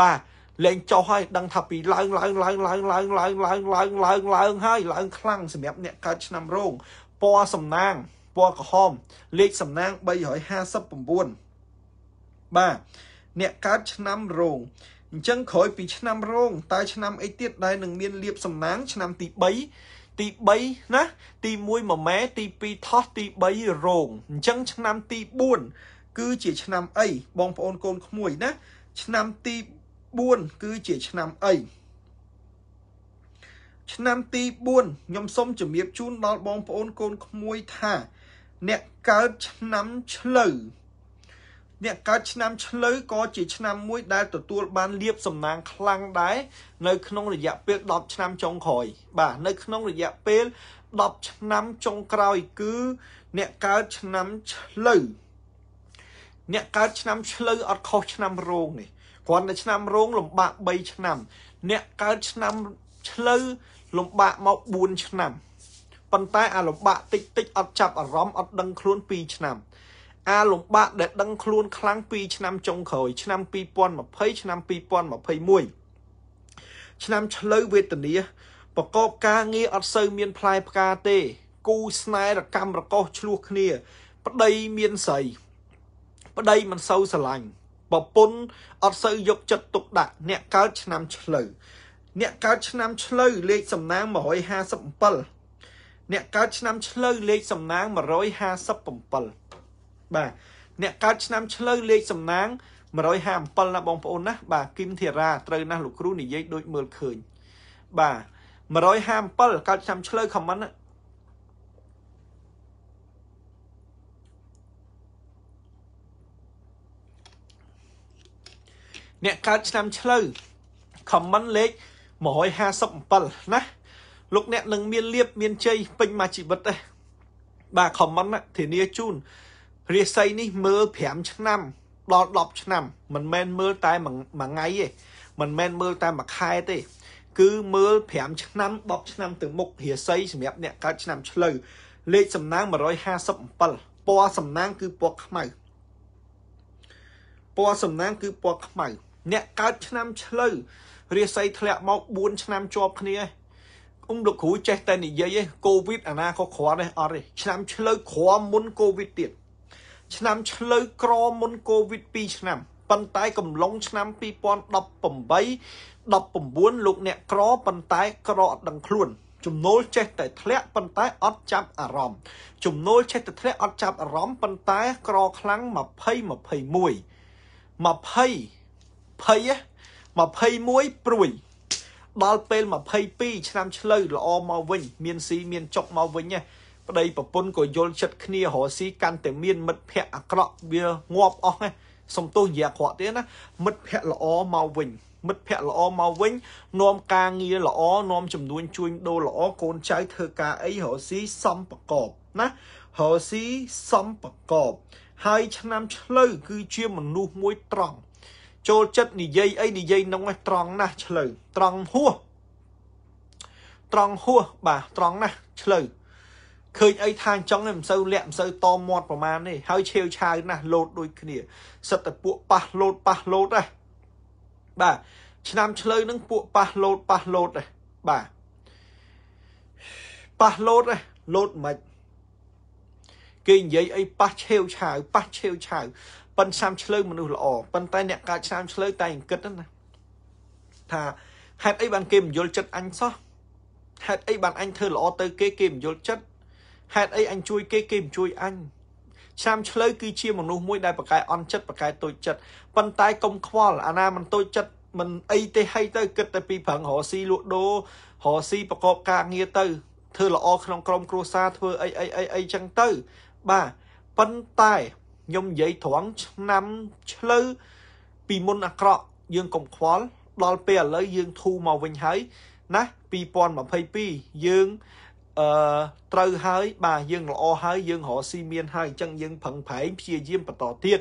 [SPEAKER 1] បាទលែងចុះហើយដឹងថាពីឡើងឡើងឡើងឡើងឡើងឡើងឡើងឡើងឡើងឡើងហើយឡើងខ្លាំងសម្រាប់អ្នកកើតឆ្នាំរោងពណ៌សំណាងពណ៌ក្រហមលេខសំណាង359បាទអ្នកកើតឆ្នាំរោងអញ្ចឹងក្រោយពី ឆ្នាំរោងតើឆ្នាំអីទៀតដែលនឹងមានលៀបសំណាង ឆ្នាំទី3ទី3ណាទី1មួយម៉ែទី2ថោះទី3រោងអញ្ចឹងឆ្នាំទី4គឺជា ឆ្នាំអីបងប្អូនកូនក្មួយណាឆ្នាំទី4គឺជាឆ្នាំអីឆ្នាំទី4ខ្ញុំសូមជម្រាបជូនដល់បងប្អូនកូនក្មួយថា អ្នកកើតឆ្នាំឆ្លូវអ្នកកើតឆ្នាំឆ្លូវក៏ជាឆ្នាំមួយដែលទទួលបានលៀបសំណាងខ្លាំងដែរនៅក្នុងរយៈពេល10ឆ្នាំចុងក្រោយ បាទនៅក្នុងរយៈពេល10ឆ្នាំចុងក្រោយ គឺ អ្នកកើតឆ្នាំឆ្លូវអ្នកកើតឆ្នាំឆ្លូវអត់ខុសឆ្នាំរោងនេះគ្រាន់តែឆ្នាំរងលំបាក3ឆ្នាំ អ្នកកើតឆ្នាំឆ្លូវលំបាកមក4ឆ្នាំប៉ុន្តែអាលំបាកតិចតិចអត់ចាប់អារម្មណ៍អត់ដឹងខ្លួន2ឆ្នាំអាលំបាកដែលដឹងខ្លួនខ្លាំង2ឆ្នាំចុងក្រោយឆ្នាំ2020ឆ្នាំ2021ឆ្នាំឆ្លូវវេទនាប្រកបការងារអត់សូវមានផ្លែផ្កាទេ គូស្នេហ៍រកម្មរកោសឆ្លោះគ្នាប្តីមានស្រីប្តីមិនសូវស្រឡាញ់ប្រពន្ធអត់សូវយកចិត្តទុកដាក់អ្នកកើតឆ្នាំ ឆ្លូវអ្នកកើតឆ្នាំឆ្លូវលេខសំណាង157អ្នកកើតឆ្នាំឆ្លូវលេខសំណាង157បាទអ្នកកើតឆ្នាំឆ្លូវលេខសំណាង157ណាបងប្អូនណាបាទគឹមធីរ៉ាត្រូវណាស់លោកគ្រូនិយាយដូចមើលឃើញបាទ157កើតឆ្នាំឆ្លូវខមមិនណាអ្នកកើតឆ្នាំឆ្លូវ comment លេខ157ណាលោកអ្នកនឹងមានលៀបមានជ័យពេញមួយជីវិតទេ បាទ comment ធានាជូនរាសីនេះមើល5ឆ្នាំដល់10ឆ្នាំ មិនមែនមើលតែមួយថ្ងៃទេមិនមែនមើលតែមួយខែទេ គឺមើល5ឆ្នាំ10ឆ្នាំទៅមុខរាសីសម្រាប់អ្នកកើតឆ្នាំឆ្លូវលេខសំណាង157ពណ៌សំណាងគឺពណ៌ខ្មៅពណ៌សំណាងគឺពណ៌ខ្មៅអ្នកកើតឆ្នាំឆ្លូវរាសីធ្លាក់មក4ឆ្នាំជាប់គ្នាអ៊ំលោកគ្រូចេះតែនិយាយឯងកូវីដអាណាក៏គ្រាន់ឯងអត់ឯងឆ្នាំឆ្លូវក្រមុនកូវីដទៀតឆ្នាំឆ្លូវក្រមុនកូវីដ2ឆ្នាំប៉ុន្តែកំឡុងឆ្នាំ2018 19លោកអ្នកក្រ ប៉ុន្តែក្រអត់ដឹងខ្លួន ចំណូលចេះតែធ្លាក់ប៉ុន្តែអត់ចាប់អារម្មណ៍ចំណូលចេះតែធ្លាក់អត់ចាប់អារម្មណ៍ប៉ុន្តែក្រខ្លាំង20 21 20 20 21ព្រួយដល់ពេល22ឆ្នាំឆ្លូវល្អមកវិញ មានស៊ីមានចុកមកវិញប្តីប្រពន្ធក៏យល់ចិត្តគ្នារស់ស៊ីកាន់តែមានមិត្តភ័ក្តិអាក្រក់វាងាប់អស់ហ្នឹងសំទោសនិយាយអាក្រក់ទៀតណា មិត្តភ័ក្តិល្អមកវិញ មិត្តភ័ក្តិល្អមកវិញ នាំការងារល្អនាំ ចំនួន ជួយដូរល្អកូនចៅធ្វើការអីរស់ស៊ីសំប្រកបណារស់ស៊ីសំប្រកបហើយឆ្នាំឆ្លូវគឺជាមនុស្សមួយត្រង់ចូលចិត្តនិយាយអីនិយាយនឹងត្រង់ណាស់ឆ្លូវត្រង់ហួសត្រង់ហួសបាទត្រង់ណាស់ឆ្លូវឃើញអីថាអញ្ចឹងមិនសូវលាក់មិនសូវតមាត់ប្រមាណទេហើយឆាវឆាវណាស់លោតដូចគ្នាសិតតែពួកប៉ះលោតប៉ះលោតដែរបាទឆ្នាំឆ្លូវនឹងពួកប៉ះលោតប៉ះលោតដែរបាទប៉ះលោតដែរលោតមិនគេនិយាយអីប៉ះឆាវឆាវប៉ះឆាវឆាវប៉ិនឆ្នាំឆ្លើមនុស្សល្អប៉ុន្តែអ្នកកើតឆ្នាំឆ្លើតែគិតណាថាហេតុអីបានគេមិនយល់ចិត្តអញសោះហេតុអីបានអញធ្វើល្អទៅ គេគេមិនយល់ចិត្តហេតុអីអញជួយគេគេមិនជួយអញឆ្នាំឆ្លើគឺជាមនុស្សមួយដែលប្រកែអន់ចិត្តប្រកែតូចចិត្តប៉ុន្តែកុំខ្វល់អាណាមិនតូចចិត្តមិនអីទេហីទៅគិតតែពីប្រឹងរកស៊ីលក់ដូររកស៊ីប្រកបការងារទៅធ្វើល្អក្នុងក្រុមគ្រួសារធ្វើអីអីអីអីចឹងទៅបាទប៉ុន្តែខ្ញុំនិយាយត្រង់ឆ្នាំឆ្លូវពីមុនអាក្រក់ យើង កុំខ្វល់ ដល់ពេលឥឡូវយើងធូរមកវិញហើយ ណា2022យើងអឺត្រូវហើយ បាទយើងល្អហើយយើងរកស៊ីមានហើយអញ្ចឹងយើងប្រឹងប្រែងព្យាយាមបន្តទៀត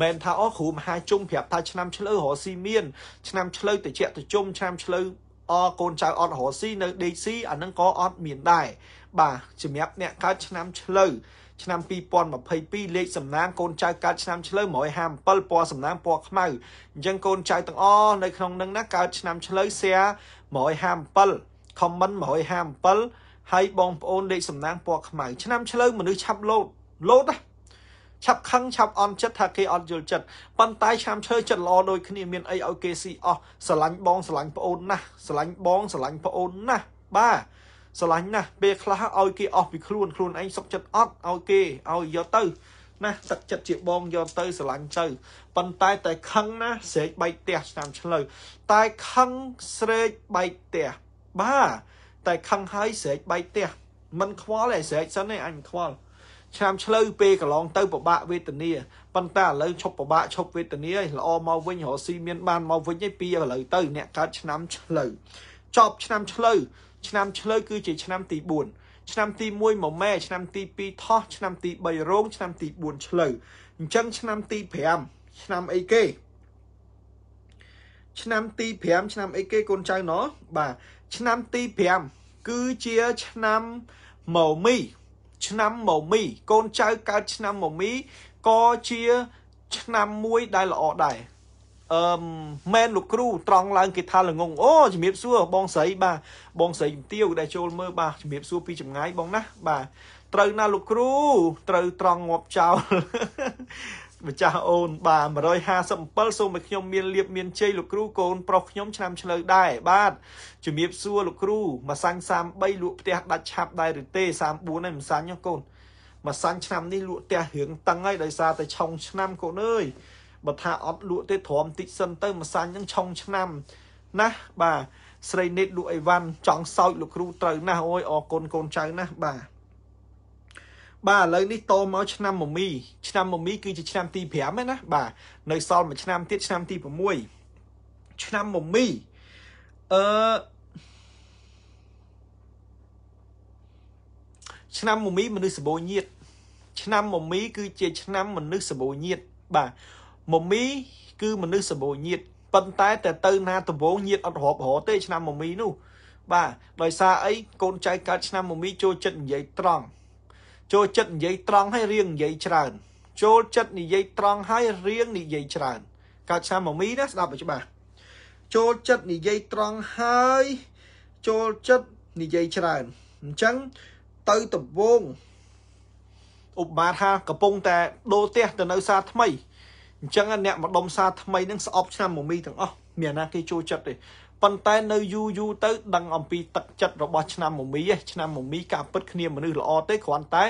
[SPEAKER 1] មិនថាអូគ្រូមហាជុំប្រាប់ថាឆ្នាំឆ្លូវរកស៊ីមានឆ្នាំឆ្លូវតិចតិជុំឆ្នាំឆ្លូវអកូនចៅអត់រកស៊ីនៅ DC អាហ្នឹងក៏អត់មានដែរបាទសម្រាប់អ្នកកើតឆ្នាំឆ្លូវឆ្នាំ2022លេខសំណាងកូនចៅកើតឆ្នាំឆ្លូវ157ពណ៌សំណាងពណ៌ខ្មៅអញ្ចឹងកូនចៅទាំងអស់នៅក្នុងនឹងណាកើតឆ្នាំឆ្លូវ share 157 comment 157ហើយបងប្អូនលេខសំណាងពណ៌ខ្មៅឆ្នាំឆ្លូវមនុស្សឆាប់លោតលោតណាឆាប់ខឹងឆាប់អន់ចិត្តថាគេអត់យល់ចិត្តប៉ុន្តែឆាមឈើចិត្តល្អដូចគ្នាមានអីឲ្យគេស៊ីអស់ស្រឡាញ់បង ស្រឡាញ់ប្អូនណាស់ស្រឡាញ់បងស្រឡាញ់ប្អូនណាស់បាទស្រឡាញ់ណាស់ពេលខ្លះឲ្យគេអស់ពីខ្លួនខ្លួនឯងសុខចិត្តអត់ឲ្យគេឲ្យយកទៅ ណាទឹកចិត្តជាបងយកទៅស្រឡាញ់ទៅប៉ុន្តែតែខឹងណាស្រែកបែកផ្ទះឆ្នាំ ឆ្លូវតែខឹងស្រែកបែកផ្ទះបាទតែខឹងហើយស្រែកបែកផ្ទះមិនខ្វល់ឯស្រែកសិនឯអញខ្វល់ឆ្នាំឆ្លូវពេលកន្លងទៅពិបាកវេទនាប៉ុន្តែឥឡូវឈប់ពិបាកឈប់វេទនាល្អមកវិញរកស៊ីមានបានមកវិញឯពីឥឡូវទៅ អ្នកកើតឆ្នាំឆ្លូវចប់ឆ្នាំឆ្លូវឆ្នាំឆ្លូវគឺជាឆ្នាំទី4ឆ្នាំទី1ម៉មែ ឆ្នាំ ទី2ថោះឆ្នាំទី3រោងឆ្នាំ ទី4ឆ្លូវអញ្ចឹងឆ្នាំទី5ឆ្នាំអីគេឆ្នាំទី5ឆ្នាំអីគេកូនចៅណោះបាទឆ្នាំទី5គឺជាឆ្នាំម៉ូមី ឆ្នាំម៉ូមី កូនចៅកើតឆ្នាំម៉ូមីក៏ជា ឆ្នាំមួយដែលល្អដែរអឺមែនលោកគ្រូត្រង់ឡើងគេថាល្ងងអូជំរាបសួរបងស្រីបាទបងស្រីជំទាវដែលចូលមើលបាទជំរាបសួរពីចម្ងាយបងណាបាទត្រូវណាលោកគ្រូត្រូវត្រង់ងាប់ចោលម្ចាស់អូនបាទ157សូមឲ្យខ្ញុំមានលៀបមានជ័យលោកគ្រូកូនប្រុសខ្ញុំឆ្នាំឆ្លូវដែរបាទជំរាបសួរលោកគ្រូមកសាញ់33លក់ផ្ទះដាច់ឆាប់ដែរឬទេ34ហ្នឹងមិនសាញ់ទេកូនមកសាញ់ឆ្នាំនេះលក់ផ្ទះរឿងតឹងហើយដោយសារតែឆុងឆ្នាំកូនអើយបើថាអត់លក់ទេទ្រាំតិចសិនទៅមួយសាញ់ហ្នឹងឆុងឆ្នាំណាស់បាទស្រីនេតលក់អីវ៉ាន់ចង់សោចលោកគ្រូត្រូវណាស់អូយអរគុណកូនចៅណាស់បាទបាទឥឡូវនេះតមកឆ្នាំមមី ឆ្នាំមមីគឺជាឆ្នាំ ទី5ហ្នឹងណា បាទនៅ សល់មួយឆ្នាំទៀតឆ្នាំទី6ឆ្នាំមមីអឺឆ្នាំមមីមនុស្សសបោញាត ឆ្នាំមមីគឺ ជា ឆ្នាំមនុស្សសបោញាតបាទមមី គឺ មនុស្សសម្បូរញាតប៉ុន្តែ តែទៅ ណាដំបងញាតអត់រាប់រហទេឆ្នាំមមីនោះ បាទដោយសារអីកូនចៅកើតឆ្នាំមមីចូលចិត្តនិយាយត្រង់ចូលចិត្តនិយាយត្រង់ហើយរៀងនិយាយច្រើន ចូលចិត្តនិយាយត្រង់ហើយរៀងនិយាយច្រើនកើតឆ្នាំមមីណាស្ដាប់ឲ្យច្បាស់ចូលចិត្តនិយាយត្រង់ហើយចូលចិត្តនិយាយច្រើនអញ្ចឹងទៅដំបងឧបាទថាកំពុងតែដូរផ្ទះទៅនៅសាថ្មីអញ្ចឹងអ្នកម្ដុំសាថ្មីនឹងស្អប់ឆ្នាំមមីទាំងអស់មានណាគេចូលចិត្តទេប៉ុន្តែនៅយូរយូរទៅដឹងអំពីទឹកចិត្តរបស់ ឆ្នាំមមីឯងឆ្នាំមមីការពិតគ្នាមនុស្សល្អទេគ្រាន់តែ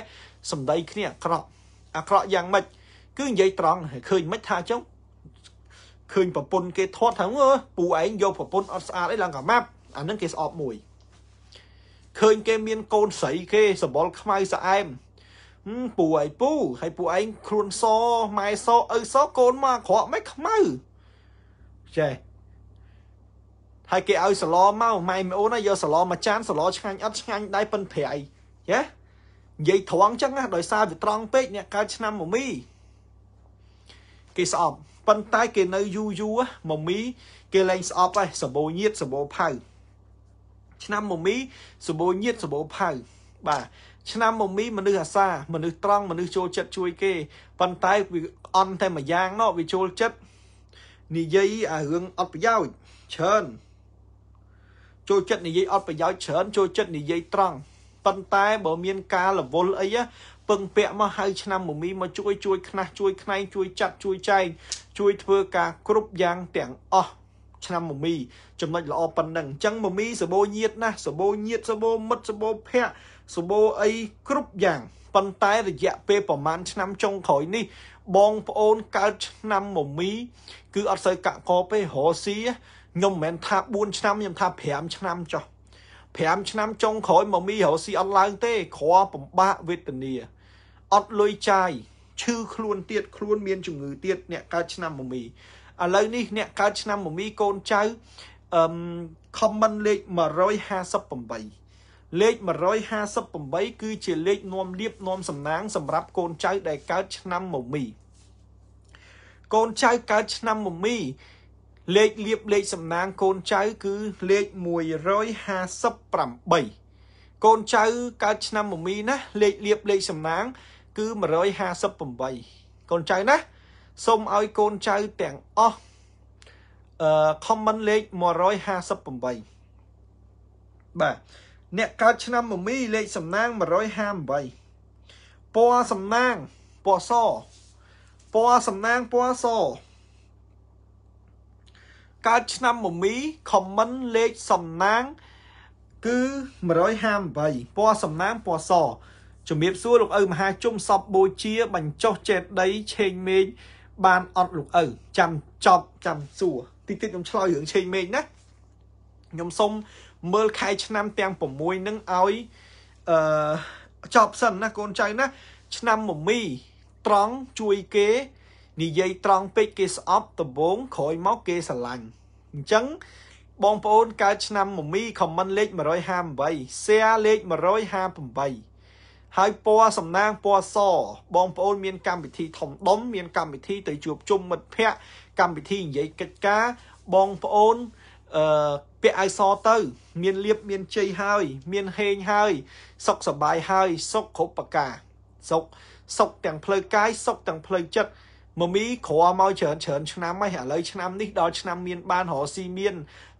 [SPEAKER 1] សម្ដីគ្នាអាក្រក់អាក្រក់យ៉ាងម៉េចគឺនិយាយត្រង់ឃើញមិនថាចឹងឃើញប្រពន្ធគេធាត់ថាអឺពូឯងយកប្រពន្ធអត់ស្អាតអីឡើងកាម៉ាប់អានឹងគេស្អប់មួយឃើញគេមានកូនស្រីគេសម្បល់ខ្មៅស្អែមពូឯងពូហើយពូឯងគ្រួនសម៉ែសឪសកូនមកក្រក់មិនខ្មៅចេះហើយគេឲ្យសឡមកម៉ែមីអូនយកសឡមកចានសឡឆ្ងាញ់អត់ឆ្ងាញ់ដែរប៉ិនប្រៃចេះនិយាយត្រង់ចឹងណាដោយសារវាត្រង់ពេកអ្នកកើតឆ្នាំមមីគេស្អប់ប៉ុន្តែគេនៅយូរយូរមមីគេលែងស្អប់ហើយសម្បូរញាតសម្បូរផៅឆ្នាំមមីសម្បូរញាតសម្បូរផៅបាទឆ្នាំមមីមនុស្សអាសាមនុស្សត្រង់មនុស្សចូលចិត្តជួយគេប៉ុន្តែវាអន់តែមួយយ៉ាងណោះវាចូលចិត្តនិយាយអារឿងអត់ប្រយោជន៍ច្រើនចូលចិត្តនិយាយអត់ប្រយោជន៍ច្រើនចូលចិត្តនិយាយត្រង់ប៉ុន្តែបើមាន ការរវល់អីពឹងពាក់មកហៅឆ្នាំមមីមកជួយជួយខ្នះជួយខ្នែងជួយចាត់ជួយចែងជួយធ្វើការគ្រប់យ៉ាងទាំងអស់ឆ្នាំមមីចំណុចល្អប៉ុណ្ណឹងអញ្ចឹងមមីសបោញាតណាស់សបោញាតសបោមិត្តសបោភ័ក្រសបោអីគ្រប់យ៉ាងប៉ុន្តែ រយៈពេលប្រហែលឆ្នាំចុងក្រោយនេះ បងប្អូនកើតឆ្នាំមមីគឺអត់សូវកាក់កបទេរស់ស៊ីខ្ញុំមិនមែន ថា4ឆ្នាំខ្ញុំថា5ឆ្នាំចុះ5ឆ្នាំចុងក្រោយមកមីរស់ស៊ីអត់ឡើង ទេគ្រាបំបាក់វេទនាអត់លុយចាយឈឺខ្លួនទៀតខ្លួនមានជំងឺទៀតអ្នកកើតឆ្នាំមកមីឥឡូវនេះអ្នកកើតឆ្នាំមមីកូនចៅអឹម comment លេខ158លេខ158គឺ ជាលេខនាំលៀបនាំសំណាង សម្រាប់កូនចៅដែលកើតឆ្នាំមមីកូនចៅកើតឆ្នាំមមីលេខលៀបលេខសំណាងកូនចៅ គឺលេខ158កូនចៅកើតឆ្នាំមមីណាលេខលៀបលេខសំណាង គឺ158កូនចៅណាសូមឲ្យកូនចៅទាំងអស់អឺ comment លេខ158បាទអ្នកកើតឆ្នាំមមីលេខសំណាង158ពណ៌សំណាងពណ៌សពណ៌សំណាងពណ៌សកើតឆ្នាំមមី comment លេខសំណាង គឺ158ពណ៌សំណាងពណ៌សជំរាបសួរលោកឪមហា ជុំសពបូជាបញ្ចុះចេតដីឆេងមេឃបានអត់លោកឪចាំចប់ចាំសួរតិចតិចខ្ញុំឆ្លើយរឿងឆេងមេឃណាខ្ញុំសុំមើលខែឆ្នាំទាំង6នឹងឲ្យអឺចប់សិនណាកូនចៅណាឆ្នាំមមី ត្រង់ជួយគេនិយាយត្រង់ពេកគេស្អប់ដំបងក្រោយមកគេស្រឡាញ់អញ្ចឹងបងប្អូនកើតឆ្នាំមមីខមមិនលេខ158 share លេខ158ហើយពណ៌សំណាងពណ៌សបងប្អូនមាន កម្មវិធីធំដុំមានកម្មវិធី ទៅជួបជុំមិត្តភ័ក្តិកម្មវិធីនិយាយកិច្ចការបងប្អូនអឺពាក់ឲ្យសទៅ មានលៀបមានជ័យហើយ មានហេងហើយសុខសบายហើយសុខគ្រប់ប្រការសុខសុខទាំងផ្លូវកាយសុខទាំងផ្លូវចិត្តមមីក្រមកច្រើនច្រើនឆ្នាំហើយឥឡូវឆ្នាំនេះដល់ឆ្នាំ មានបានរស់ស៊ីមាន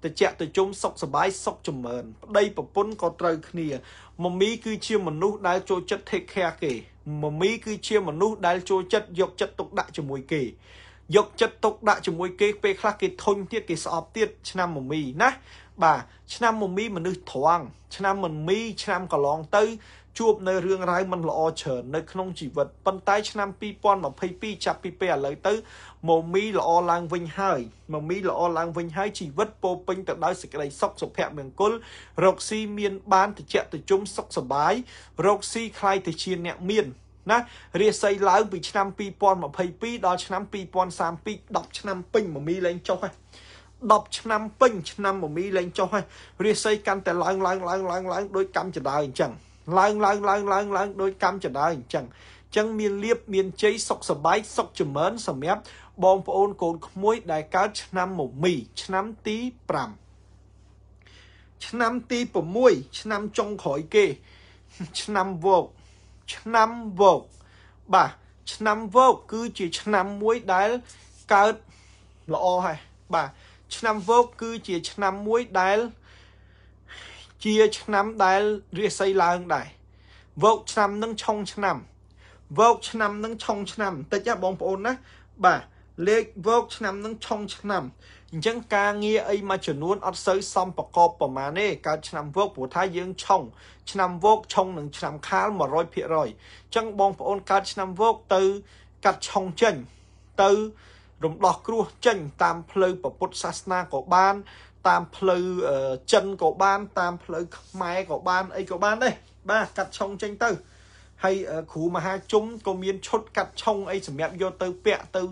[SPEAKER 1] តិចតិជុំសុខសบายសុខចម្រើនប្តីប្រពន្ធក៏ត្រូវគ្នាមមីគឺជាមនុស្សដែលចូលចិត្ត take care គេមមីគឺជាមនុស្សដែលចូលចិត្តយកចិត្តទុកដាក់ជាមួយគេ យកចិត្តទុកដាក់ជាមួយគេពេលខ្លះគេធុញទៀតគេស្អប់ទៀតឆ្នាំមមីណាបាទឆ្នាំមមីមនុស្សត្រង់ឆ្នាំមមីឆ្នាំកន្លងទៅជួបនៅរឿងរ៉ាវមិនល្អច្រើននៅក្នុងជីវិតប៉ុន្តែឆ្នាំ2022ចាប់ពីពេលឥឡូវទៅមមីល្អឡើងវិញហើយមមីល្អឡើងវិញហើយជីវិតពោពេញទៅដោយសេចក្តីសុខសុភមង្គលរកស៊ីមានបានតិចតិជុំសុខសប្បាយរកស៊ីខ្លាយទៅជាអ្នកមានណារាសីឡើងពីឆ្នាំ2022ដល់ឆ្នាំ2032 10ឆ្នាំពេញមមីលែងចុះហើយ10ឆ្នាំពេញឆ្នាំមមីលែងចុះហើយរាសីកាន់តែឡើងឡើងឡើងឡើងឡើងដោយកម្មចដាអញ្ចឹងឡើងឡើងឡើងឡើងឡើងដោយ កម្មចដាអញ្ចឹងអញ្ចឹងមានលៀបមានជ័យសុខសบายសុខចម្រើន សម្រាប់បងប្អូនកូនក្មួយ ដែលកើតឆ្នាំមមីឆ្នាំទី5ឆ្នាំទី6ឆ្នាំចុងក្រោយគេឆ្នាំវោកឆ្នាំវោកបាទឆ្នាំវោកគឺជាឆ្នាំមួយដែលកើតល្អហើយបាទឆ្នាំវោកគឺជាឆ្នាំមួយដែលជាឆ្នាំដែលរាសីឡើងដែរវោកឆ្នាំនឹងឆុងឆ្នាំវោកឆ្នាំនឹងឆុងឆ្នាំតិចណាបងប្អូនណា បាទលេខវោកឆ្នាំនឹងឆុងឆ្នាំអញ្ចឹងការងារអីមួយចំនួនអត់សូវសមប្រកបប្រមាណទេកើតឆ្នាំវោកព្រោះថាយើងឆុងឆ្នាំវោកឆុងនឹងឆ្នាំខាល100%អញ្ចឹងបងប្អូនកើតឆ្នាំវោកទៅកាត់ឆុងចេញទៅរំដោះគ្រោះចេញតាមផ្លូវពុទ្ធសាសនាក៏បានតាមផ្លូវចិនក៏បាន តាមផ្លូវខ្មែរក៏បាន អីក៏បានដែរបាទកាត់ឆុងចេញទៅហើយគ្រូមហាជុំក៏មានឈុត កាត់ឆុងអីសម្រាប់យកទៅ ពាក់ទៅ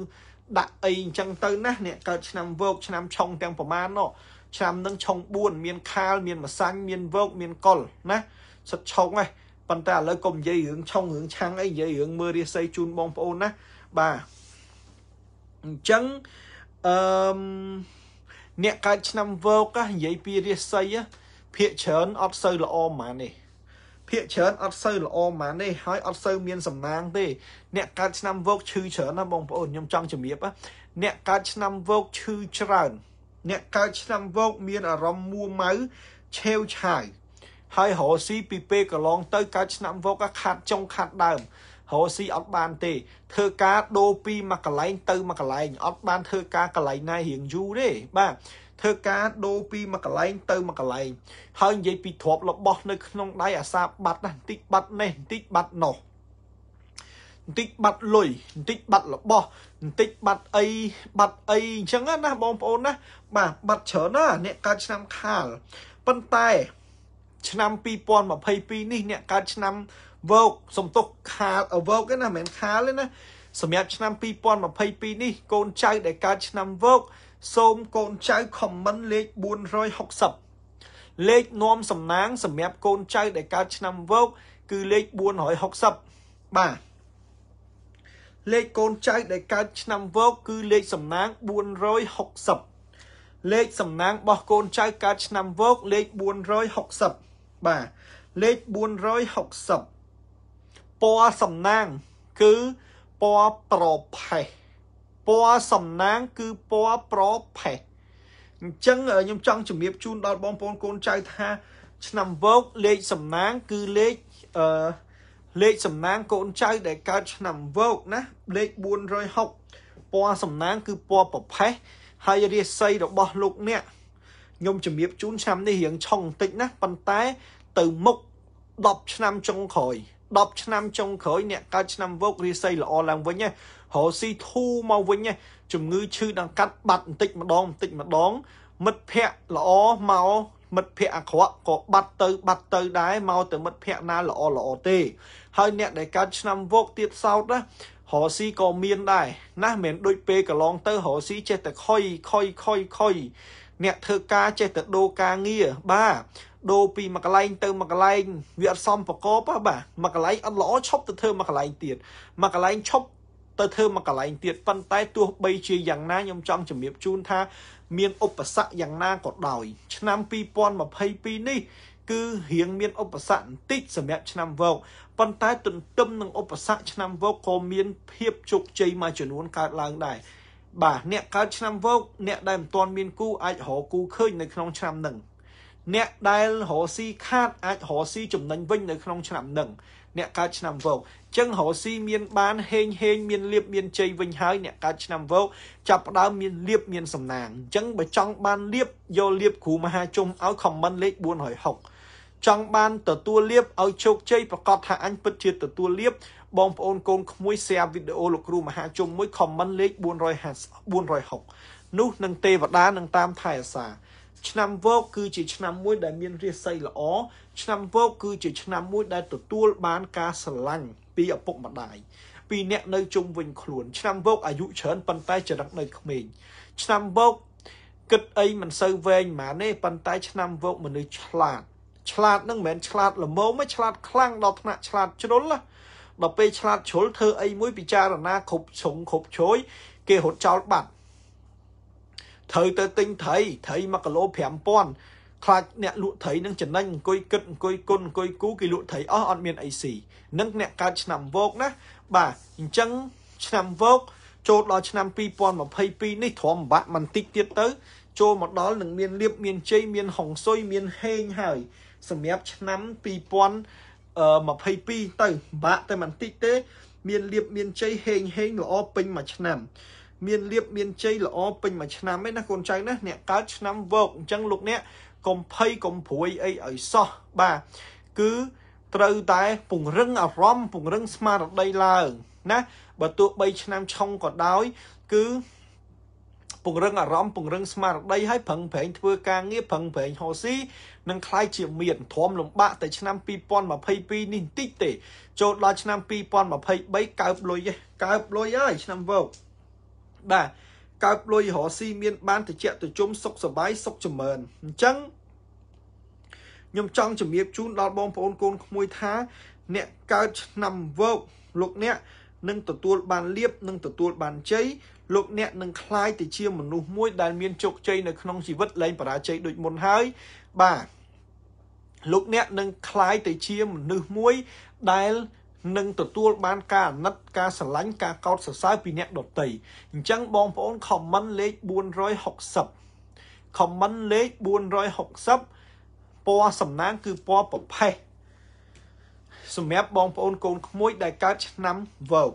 [SPEAKER 1] ដាក់អីអញ្ចឹងទៅ ណាអ្នកកើតឆ្នាំវោកឆ្នាំឆុងទាំងប្រមាណនោះឆ្នាំនឹងឆុង4មាន ខាល មានមសាញ់មានវោកមានកុលណាសិតឆុងហ្នឹងប៉ុន្តែឥឡូវកុំនិយាយរឿងឆុងរឿងឆាំងអីនិយាយរឿងមើលរាសីជូនបងប្អូនណាបាទអញ្ចឹងអឺមអ្នកកើតឆ្នាំវោកនិយាយពីរាសីភាកច្រើនអត់សូវល្អម៉ានេះភាកច្រើនអត់សូវល្អម៉ានេះហើយអត់សូវមានសំណាងទេអ្នកកើតឆ្នាំវោកឈឺច្រើនណាបងប្អូនខ្ញុំចង់ជំរាបអ្នកកើតឆ្នាំវោកឈឺច្រើនអ្នកកើតឆ្នាំវោកមានអារម្មណ៍មួម៉ៅឆេវឆាយហើយរស់ស៊ីពីពេលកន្លងទៅកើតឆ្នាំវោកខាត់ចុងខាត់ដើមរកស៊ីអត់បានទេធ្វើការដូរពីមួយកន្លែងទៅមួយកន្លែងអត់បានធ្វើការកន្លែងណារៀងយូរទេបាទធ្វើការដូរពីមួយកន្លែងទៅមួយកន្លែង ហើយនិយាយពីទ្រពរបស់នៅក្នុងដៃអាសាបាត់ណាបន្តិចបាត់នេះបន្តិចបាត់នោះបន្តិចបាត់លុយបន្តិចបាត់របស់បន្តិចបាត់អីបាត់អីអញ្ចឹងណាបងប្អូនណាបាទបាត់ច្រើនណាអ្នកកើតឆ្នាំខាលប៉ុន្តែ ឆ្នាំ2022នេះ អ្នកកើតឆ្នាំ2023វើកសំទុកខាលវើកទេណាមិនមែនខាលទេណាសម្រាប់ឆ្នាំ2022នេះកូនចៅដែលកើតឆ្នាំវើកសូមកូនចៅខមមិនលេខ460លេខនាំសំណាង សម្រាប់កូនចៅដែលកើតឆ្នាំវើកគឺលេខ460បាទលេខកូនចៅដែលកើតឆ្នាំវោកគឺលេខសំណាង460 លេខសំណាងរបស់កូនចៅកើតឆ្នាំវោកលេខ460បាទលេខ460ពណ៌សំណាងគឺពណ៌ប្រផេះពណ៌សំណាងគឺពណ៌ប្រផេះអញ្ចឹងខ្ញុំចង់ជម្រាបជូនដល់បងប្អូនកូនចៅថា ឆ្នាំវោកលេខសំណាងគឺលេខអឺលេខសំណាងកូនចៅដែលកើតឆ្នាំវោកណាលេខ460ពណ៌សំណាងគឺពណ៌ប្រផេះហើយរាសីរបស់លោកអ្នកខ្ញុំជម្រាបជូនឆ្នាំនេះរៀងឆុងបន្តិចណាប៉ុន្តែ ទៅមុខ10ឆ្នាំចុងក្រោយ10ឆ្នាំចុងក្រោយអ្នកកើតឆ្នាំវោគរាសីល្អឡើងវិញណារកស៊ីធូរមកវិញណាជំងឺឈឺដង្កាត់បាត់បន្តិចម្ដងបន្តិចម្ដងមិត្តភ័ក្ដិល្អមកមិត្តភ័ក្ដិអាក្រក់ក៏បាត់ទៅបាត់ទៅដែរមកទៅមិត្តភ័ក្ដិណាល្អល្អទេហើយអ្នកដែលកើតឆ្នាំវោគទៀតសោតណារកស៊ីក៏មានដែរណាមិនដូចពេលកន្លង ទៅរកស៊ីចេះតែខុយខុយខុយខុយអ្នកធ្វើការចេះតែដូរការងារបាទដូរពីមួយកន្លែងទៅមួយកន្លែង វាអត់សមប្រកបហ៎បាទមួយកន្លែងអត់ល្អឈប់ទៅធ្វើមួយកន្លែងទៀតមួយកន្លែងឈប់ទៅធ្វើមួយកន្លែងទៀតប៉ុន្តែទោះបីជាយ៉ាងណាខ្ញុំចង់ជម្រាបជូនថា មានឧបសគ្គយ៉ាងណាក៏ដោយឆ្នាំ2022នេះ គឺរៀងមានឧបសគ្គបន្តិចសម្រាប់ឆ្នាំវោកប៉ុន្តែទន្ទឹមនឹងឧបសគ្គឆ្នាំវោកក៏មានភាពជោគជ័យមួយចំនួនកើតឡើងដែរបាទអ្នកកើតឆ្នាំវោកអ្នកដែលមិនទាន់មានគូអាចរកគូឃើញនៅក្នុងឆ្នាំនឹងអ្នកដែលរកស៊ីខាតអាចរកស៊ីចំណេញវិញនៅក្នុងឆ្នាំនឹងអ្នកកើតឆ្នាំវោកចឹងរកស៊ីមានបាន ហេងហេងមានលៀបមានជ័យវិញហើយអ្នកកើតឆ្នាំវោកចាប់ផ្ដើមមានលៀបមានសំណាងចឹងបើចង់បានលៀបយកលៀបគ្រូមហាជុំឲ្យ comment លេខ460ចង់បានទទួលលៀបឲ្យជោគជ័យប្រកាសថាអញពិតជាទទួលលៀបបងប្អូនកូនក្មួយ share វីដេអូលោកគ្រូមហាជុំមួយ comment លេខ450 460នោះនឹងទេវតានឹងតាមថៃអាសាឆ្នាំវោកគឺជាឆ្នាំមួយដែលមានរាសីល្អឆ្នាំវោកគឺជាឆ្នាំមួយដែលទទួល បានការស្រឡាញ់ពីឪពុកម្ដាយពីអ្នកនៅជុំវិញខ្លួនឆ្នាំវោកអាយុច្រើនប៉ុន្តែចរិតនៅ ក្មេងឆ្នាំវោកគិតអីមិនសូវវែងហ្មងទេប៉ុន្តែឆ្នាំវោកមនុស្សឆ្លាតឆ្លាតនឹងមិនមែនឆ្លាតល្មមទេឆ្លាតខ្លាំងដល់ថ្នាក់ឆ្លាតជ្រុលណាដល់ពេលឆ្លាតជ្រុលធ្វើអីមួយពិចារណាគ្រប់ជ្រុងគ្រប់ជ្រោយគេរត់ចោលបាត់ត្រូវទៅទិញត្រីត្រី1គីឡូ5000ខ្លាចអ្នកលក់ត្រីនឹងចំណេញអង្គុយគិតអង្គុយគុណអង្គុយគូគេលក់ត្រីអស់អត់មានអីស៊ីនឹងអ្នកកើតឆ្នាំវោកណាបាទអញ្ចឹងឆ្នាំវោកចូលដល់ឆ្នាំ2022នេះធំបាក់មិនតិចទៀតទៅ ចូលមកដល់នឹងមានលៀបមានជ័យមានហុងស៊ុយមានហេងហើយ សម្រាប់ឆ្នាំ2022ទៅបាក់តែមិនតិចទេ មានលៀបមានជ័យហេងហេងល្អពេញមួយឆ្នាំមានលៀបមានជ័យល្អពេញមួយឆ្នាំឯណាកូនចៅណាអ្នកកើតឆ្នាំវកអញ្ចឹងលោកអ្នកកុំភ័យកុំព្រួយអីឲ្យសោះបាទគឺត្រូវតែពង្រឹងអារម្មណ៍ពង្រឹងស្មារតីឡើងណាបើទោះ3ឆ្នាំឆុងក៏ដោយ គឺពង្រឹងអារម្មណ៍ពង្រឹងស្មារតីឲ្យប្រឹងប្រែងធ្វើការងារប្រឹងប្រែងហូស៊ីនឹងคล้ายជា មានធំលំបាកតែឆ្នាំ2022នេះបន្តិចទេ ចូលដល់ឆ្នាំ2023កើបលុយកើបលុយហើយឆ្នាំវោបាទកើបលុយរកស៊ីមាន បានតិចតិជុំសុខសบายសុខចម្រើនអញ្ចឹងខ្ញុំចង់ជំរាបជូនដល់បងប្អូនកូនក្មួយថា អ្នកកើតឆ្នាំវោកលោកអ្នកនឹងទទួល បានលៀបនឹងទទួលបានជ័យលោកអ្នកនឹងคลายទៅជាមនុស្សមួយដែលមានជោគជ័យនៅក្នុងជីវិតលែងបរាជ័យដូចមុនហើយបាទលោកអ្នកនឹងคลายទៅជាមនុស្សមួយដែលនឹងទទួលបានការអាណិតការស្រឡាញ់ការកោតសរសើរពីអ្នកដទៃអញ្ចឹងបងប្អូន comment លេខ460 comment លេខ460ពណ៌សំណាងគឺពណ៌ប្រផេះសម្រាប់បងប្អូនកូនក្មួយដែលកើតឆ្នាំវោក